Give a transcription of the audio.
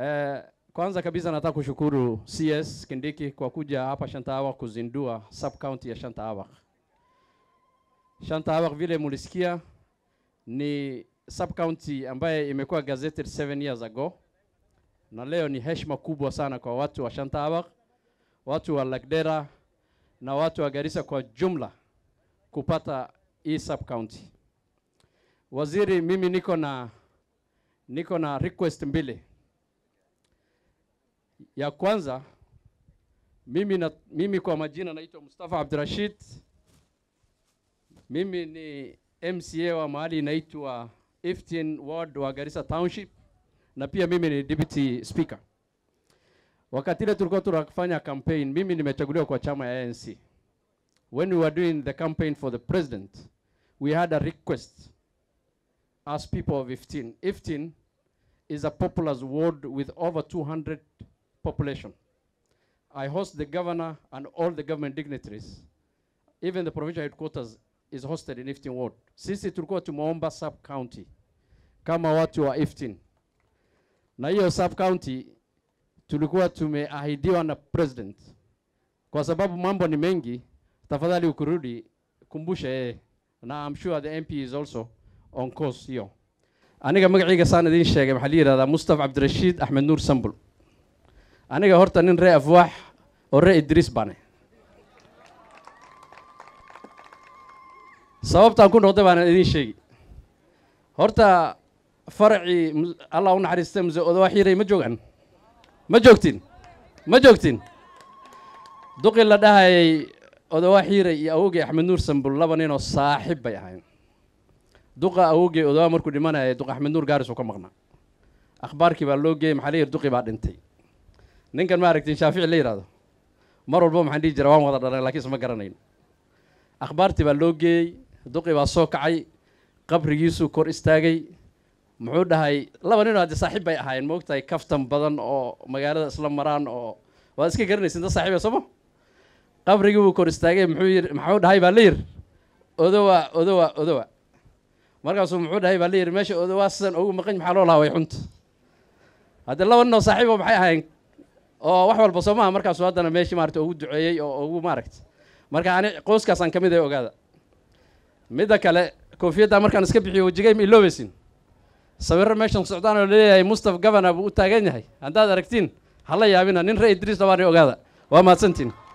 Eh, kwanza kabisa nataka kushukuru CS Kindiki kwa kuja hapa Shantawa kuzindua sub county ya Shantawa. Shantawa vile mulisikia ni sub county ambaye imekuwa gazetted 7 years ago, na leo ni heshima kubwa sana kwa watu wa Shantawa, watu wa lakdera na watu wa Garissa kwa jumla kupata hii sub county. Waziri, mimi niko na niko na request mbili ya kwanza mimi, na, mimi kwa majina naitwa Mustafa Abdurashid. Mimi ni MCA wa mahali inaitwa Iftin Ward wa Garissa Township na pia mimi ni deputy speaker. Wakati ile tulikuwa tunafanya campaign, mimi nimechaguliwa kwa chama ya ANC. When we were doing the campaign for the president, we had a request as people of Iftin. Iftin is a populous ward with over population. I host the governor and all the government dignitaries. Even the provincial headquarters is hosted in Iftin Ward. Sisi tulikuwa tumeomba sub county kama watu wa Iftin, na hiyo sub county tulikuwa tumeahidiwa na president. Kwa sababu mambo ni mengi, tafadhali ukirudi kumbushe yeye, na I'm sure the MP is also on course here. Aniga magacayga saan sheegay waxaa la Mustafa Cabdirashiid Ahmed Nur Sambul. aniga horta nin ree afwaax oo ree idriis bane sababtaan ku noqday baanan idiin sheegi horta faracii allah u naxariista muse odawaxyirey ma joogaan ma joogtiin ma joogtiin duqi la dhahayay odawaxiiray iyo awogey axmed nuur sambul laba ninoo saaxiib bay ahayn duqa awogey odawaa markuu dhimanayay duqa axmed nuur gaaris uu ka maqnaa akhbaarkii baa loo geeyey maxaa la yir duqii baa dhintay ninkan ma aragtin shaafici la yidhahdo mar walba maxaan dhihi jira waan wada dhalan lakiin isma garanayn akhbaartii baa loo geeyey duqii baa soo kacay qabrigiisuu kor istaagay muxuu dhahay laba ninoo haddi saaxiib bay ahaayeen maogtahay kaftan badan oo magaalada isla maraan oo waad iska garanaysin dad saaxiiba sooma qabrigii buu kor istaagay muxuu yii muxuu dhahay baa la yidhi odowa odowa odowa markaasuu muxuu dhahay baa la yidhi meesha odowa sidan ugu maqan maxaa loo lahaa way xunta haddii laba ninoo saaxiib maxay ahaayeen oo wax walba soomaha markaasu haddana meesha maarata ugu duceeyey oo ugu maaragta marka ani qoyskaasaan ka mid ee ah ogaada midda kale koofiyaddaa markaan iska bixiyo ma iloobeysin sawirro meeshan socdaan oo leeyahay mustaf gabana buu u taagan yahay haddaad aragtiin ha yaabina nin re idriisna waana ogaada waa mahadsantiin